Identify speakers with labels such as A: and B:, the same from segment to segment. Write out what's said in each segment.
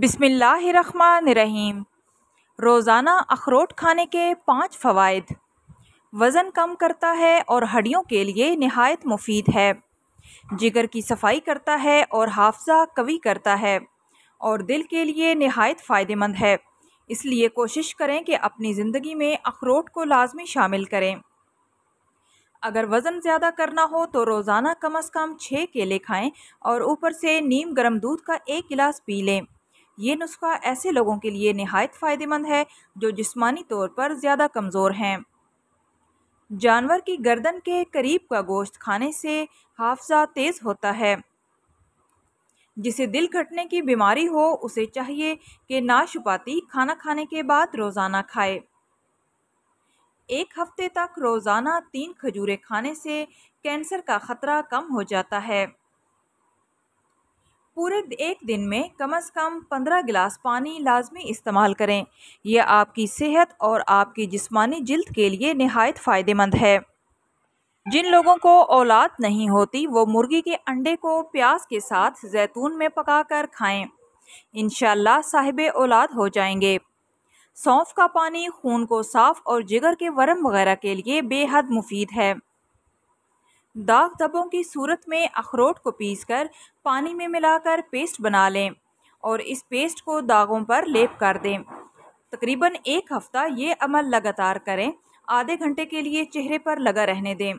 A: बिसमीम रोज़ाना अखरोट खाने के पाँच फ़वाद वज़न कम करता है और हड्डियों के लिए नहायत मुफीद है जिगर की सफाई करता है और हाफजा कवी करता है और दिल के लिए नहायत फ़ायदेमंद है इसलिए कोशिश करें कि अपनी ज़िंदगी में अखरोट को लाजमी शामिल करें अगर वज़न ज़्यादा करना हो तो रोज़ाना कम अज़ कम छः केले खाएँ और ऊपर से नीम गर्म दूध का एक गिलास पी लें ये नुस्खा ऐसे लोगों के लिए नहायत फ़ायदेमंद है जो जिस्मानी तौर पर ज़्यादा कमज़ोर हैं जानवर की गर्दन के करीब का गोश्त खाने से हाफजा तेज़ होता है जिसे दिल घटने की बीमारी हो उसे चाहिए कि नाशुपाती खाना खाने के बाद रोज़ाना खाए एक हफ्ते तक रोज़ाना तीन खजूरें खाने से कैंसर का ख़तरा कम हो जाता है पूरे एक दिन में कम से कम पंद्रह गिलास पानी लाजमी इस्तेमाल करें यह आपकी सेहत और आपकी जिस्मानी जल्द के लिए नहायत फ़ायदेमंद है जिन लोगों को औलाद नहीं होती वो मुर्गी के अंडे को प्याज के साथ जैतून में पकाकर खाएं इन साहिब औलाद हो जाएंगे सौंफ का पानी खून को साफ और जिगर के वरम वगैरह के लिए बेहद मुफीद है दाग धब्बों की सूरत में अखरोट को पीसकर पानी में मिलाकर पेस्ट बना लें और इस पेस्ट को दागों पर लेप कर दें तकरीबन एक हफ़्ता ये अमल लगातार करें आधे घंटे के लिए चेहरे पर लगा रहने दें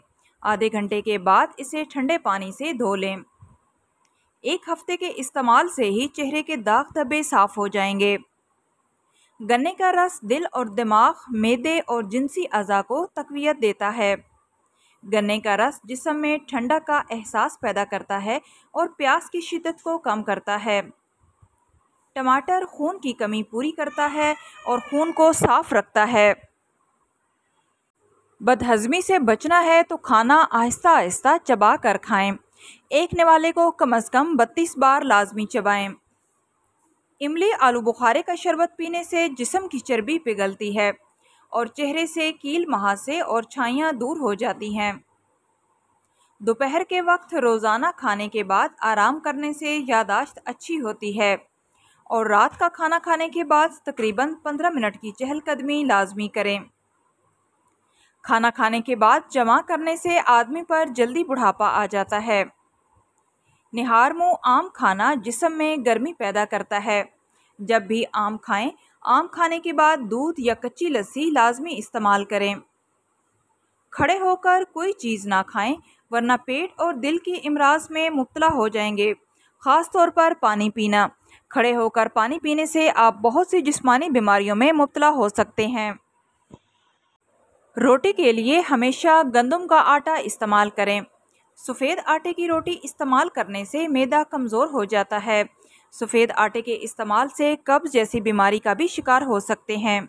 A: आधे घंटे के बाद इसे ठंडे पानी से धो लें एक हफ्ते के इस्तेमाल से ही चेहरे के दाग धब्बे साफ़ हो जाएंगे गन्ने का रस दिल और दिमाग मैदे और जिनसी अज़ा को तकवीत देता है गन्ने का रस जिसम में ठंडा का एहसास पैदा करता है और प्यास की शिद्दत को कम करता है टमाटर खून की कमी पूरी करता है और खून को साफ रखता है बदहजमी से बचना है तो खाना आहिस्ता आहिस्ता चबा कर खाएं एक नवाले को कम अज़ कम बत्तीस बार लाजमी चबाएं इमली आलू बुखारे का शरबत पीने से जिसम की चर्बी पिघलती है और चेहरे से कील महासे और छाइयाँ दूर हो जाती हैं दोपहर के वक्त रोज़ाना खाने के बाद आराम करने से यादाश्त अच्छी होती है और रात का खाना खाने के बाद तकरीबन पंद्रह मिनट की चहलकदमी लाजमी करें खाना खाने के बाद जमा करने से आदमी पर जल्दी बुढ़ापा आ जाता है निहार मुँह आम खाना जिसम में गर्मी पैदा करता है जब भी आम खाएं आम खाने के बाद दूध या कच्ची लस्सी लाजमी इस्तेमाल करें खड़े होकर कोई चीज़ ना खाएं वरना पेट और दिल के इमराज में मुबतला हो जाएंगे ख़ास तौर पर पानी पीना खड़े होकर पानी पीने से आप बहुत सी जिस्मानी बीमारियों में मुबतला हो सकते हैं रोटी के लिए हमेशा गंदम का आटा इस्तेमाल करें सफ़ेद आटे की रोटी इस्तेमाल करने से मैदा कमज़ोर हो जाता है सफ़ेद आटे के इस्तेमाल से कब्ज़ जैसी बीमारी का भी शिकार हो सकते हैं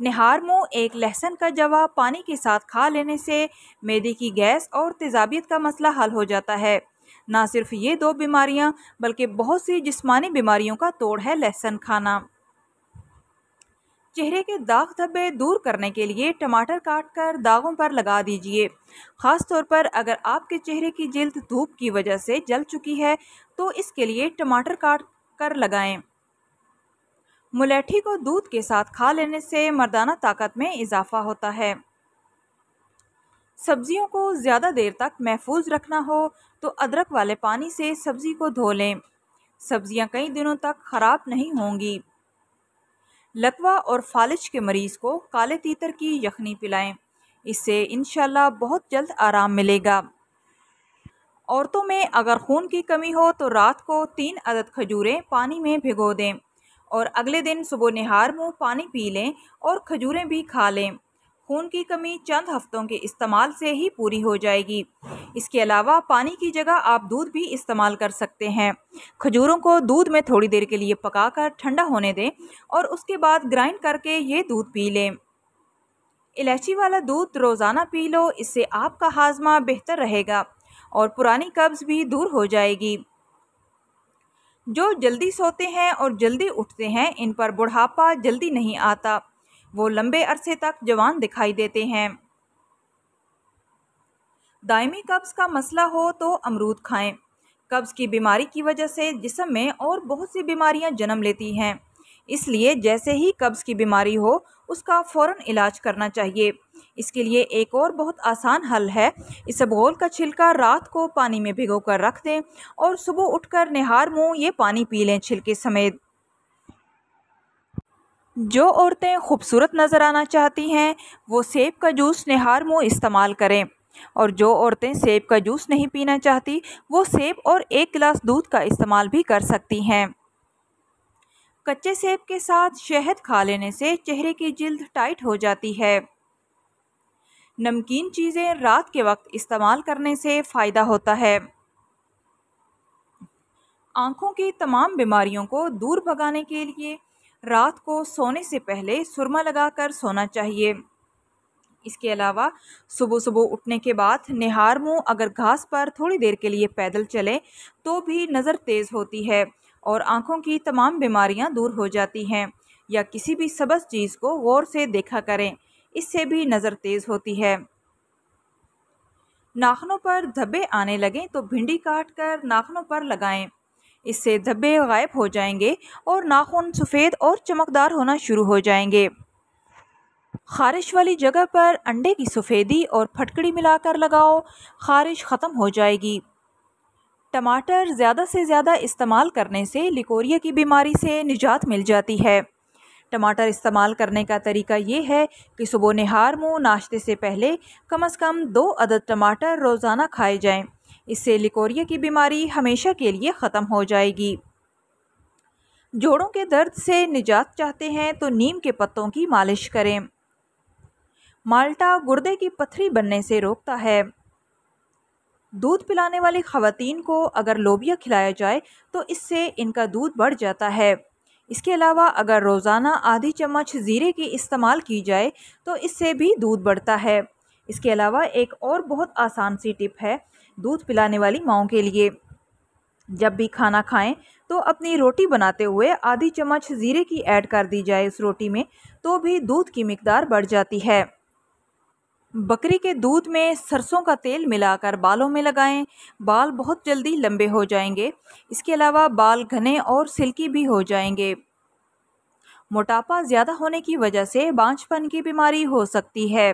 A: निहार मुँह एक लहसन का जवा पानी के साथ खा लेने से मैदे की गैस और तेजाबियत का मसला हल हो जाता है ना सिर्फ ये दो बीमारियाँ बल्कि बहुत सी जिस्मानी बीमारियों का तोड़ है लहसन खाना चेहरे के दाग धब्बे दूर करने के लिए टमाटर काट कर दागों पर लगा दीजिए ख़ास तौर पर अगर आपके चेहरे की जल्द धूप की वजह से जल चुकी है तो इसके लिए टमाटर काट कर लगाएं। मुलेठी को दूध के साथ खा लेने से मर्दाना ताकत में इजाफा होता है सब्जियों को ज़्यादा देर तक महफूज रखना हो तो अदरक वाले पानी से सब्ज़ी को धो लें सब्ज़ियाँ कई दिनों तक ख़राब नहीं होंगी लकवा और फालिश के मरीज़ को काले तीतर की यखनी पिलाएं इससे इन बहुत जल्द आराम मिलेगा औरतों में अगर खून की कमी हो तो रात को तीन अदद खजूरें पानी में भिगो दें और अगले दिन सुबह नहार मुँह पानी पी लें और खजूरें भी खा लें खून की कमी चंद हफ्तों के इस्तेमाल से ही पूरी हो जाएगी इसके अलावा पानी की जगह आप दूध भी इस्तेमाल कर सकते हैं खजूरों को दूध में थोड़ी देर के लिए पकाकर ठंडा होने दें और उसके बाद ग्राइंड करके ये दूध पी लें इलायची वाला दूध रोज़ाना पी लो इससे आपका हाजमा बेहतर रहेगा और पुरानी कब्ज़ भी दूर हो जाएगी जो जल्दी सोते हैं और जल्दी उठते हैं इन पर बुढ़ापा जल्दी नहीं आता वो लंबे अरसे तक जवान दिखाई देते हैं दायमी कब्ज़ का मसला हो तो अमरूद खाएं कब्ज़ की बीमारी की वजह से जिसम में और बहुत सी बीमारियां जन्म लेती हैं इसलिए जैसे ही कब्ज़ की बीमारी हो उसका फ़ौर इलाज करना चाहिए इसके लिए एक और बहुत आसान हल है इसबगोल का छिलका रात को पानी में भिगो कर रख दें और सुबह उठकर निहार मुँह ये पानी पी लें छिलके समेत जो औरतें खूबसूरत नज़र आना चाहती हैं वो सेब का जूस निहार मुँह इस्तेमाल करें और जो औरतें सेब का जूस नहीं पीना चाहती वो सेब और एक गिलास दूध का इस्तेमाल भी कर सकती हैं कच्चे सेब के साथ शहद खा लेने से चेहरे की जल्द टाइट हो जाती है नमकीन चीज़ें रात के वक्त इस्तेमाल करने से फ़ायदा होता है आँखों की तमाम बीमारियों को दूर भगाने के लिए रात को सोने से पहले सुरमा लगाकर सोना चाहिए इसके अलावा सुबह सुबह उठने के बाद निहार मुँह अगर घास पर थोड़ी देर के लिए पैदल चलें तो भी नज़र तेज़ होती है और आँखों की तमाम बीमारियाँ दूर हो जाती हैं या किसी भी सबस चीज़ को गौर से देखा करें इससे भी नज़र तेज़ होती है नाखनों पर धब्बे आने लगें तो भिंडी काट कर नाखनों पर लगाएं इससे धब्बे गायब हो जाएंगे और नाखून सफ़ेद और चमकदार होना शुरू हो जाएंगे खारिश वाली जगह पर अंडे की सफ़ेदी और फटकड़ी मिलाकर लगाओ खारिश ख़त्म हो जाएगी टमाटर ज़्यादा से ज़्यादा इस्तेमाल करने से लिकोरिया की बीमारी से निजात मिल जाती है टमाटर इस्तेमाल करने का तरीका ये है कि सुबह नहार मुँह नाश्ते से पहले कम अज़ कम दो अदद टमाटर रोज़ाना खाए जाएं। इससे लिकोरिया की बीमारी हमेशा के लिए ख़त्म हो जाएगी जोड़ों के दर्द से निजात चाहते हैं तो नीम के पत्तों की मालिश करें माल्टा गुर्दे की पथरी बनने से रोकता है दूध पिलाने वाली खातन को अगर लोबिया खिलाया जाए तो इससे इनका दूध बढ़ जाता है इसके अलावा अगर रोज़ाना आधी चम्मच ज़ीरे की इस्तेमाल की जाए तो इससे भी दूध बढ़ता है इसके अलावा एक और बहुत आसान सी टिप है दूध पिलाने वाली माओ के लिए जब भी खाना खाएं तो अपनी रोटी बनाते हुए आधी चम्मच ज़ीरे की ऐड कर दी जाए उस रोटी में तो भी दूध की मकदार बढ़ जाती है बकरी के दूध में सरसों का तेल मिलाकर बालों में लगाएं बाल बहुत जल्दी लंबे हो जाएंगे इसके अलावा बाल घने और सिल्की भी हो जाएंगे मोटापा ज़्यादा होने की वजह से बांझपन की बीमारी हो सकती है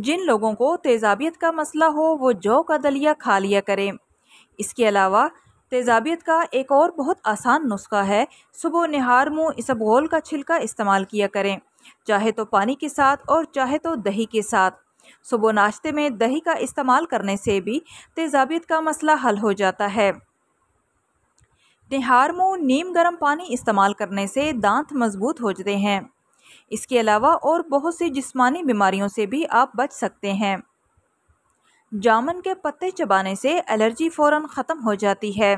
A: जिन लोगों को तेज़ाबियत का मसला हो वो जौ का दलिया खा लिया करें इसके अलावा तेज़ाबियत का एक और बहुत आसान नुस्खा है सुबह निहार मुँह इसबगोल का छिलका इस्तेमाल किया करें चाहे तो पानी के साथ और चाहे तो दही के साथ सुबह नाश्ते में दही का इस्तेमाल करने से भी तेज़ाबियत का मसला हल हो जाता है निहार मुँह नीम गर्म पानी इस्तेमाल करने से दांत मजबूत हो जाते हैं इसके अलावा और बहुत सी जिस्मानी बीमारियों से भी आप बच सकते हैं जामन के पत्ते चबाने से एलर्जी फ़ौर ख़त्म हो जाती है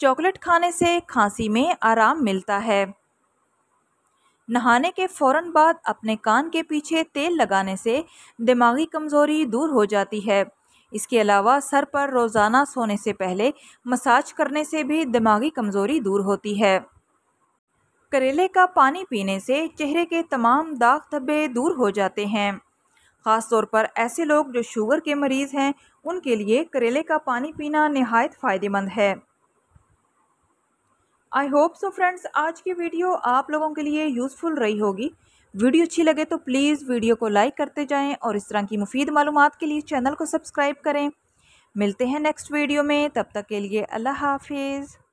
A: चॉकलेट खाने से खांसी में आराम मिलता है नहाने के फ़ौर बाद अपने कान के पीछे तेल लगाने से दिमागी कमज़ोरी दूर हो जाती है इसके अलावा सर पर रोज़ाना सोने से पहले मसाज करने से भी दिमागी कमज़ोरी दूर होती है करेले का पानी पीने से चेहरे के तमाम दाग धब्बे दूर हो जाते हैं ख़ास तौर पर ऐसे लोग जो शुगर के मरीज़ हैं उनके लिए करेले का पानी पीना नहायत फ़ायदेमंद है आई होप सो फ्रेंड्स आज की वीडियो आप लोगों के लिए यूज़फुल रही होगी वीडियो अच्छी लगे तो प्लीज़ वीडियो को लाइक करते जाएं और इस तरह की मुफीद मालूम के लिए चैनल को सब्सक्राइब करें मिलते हैं नेक्स्ट वीडियो में तब तक के लिए अल्लाह हाफिज़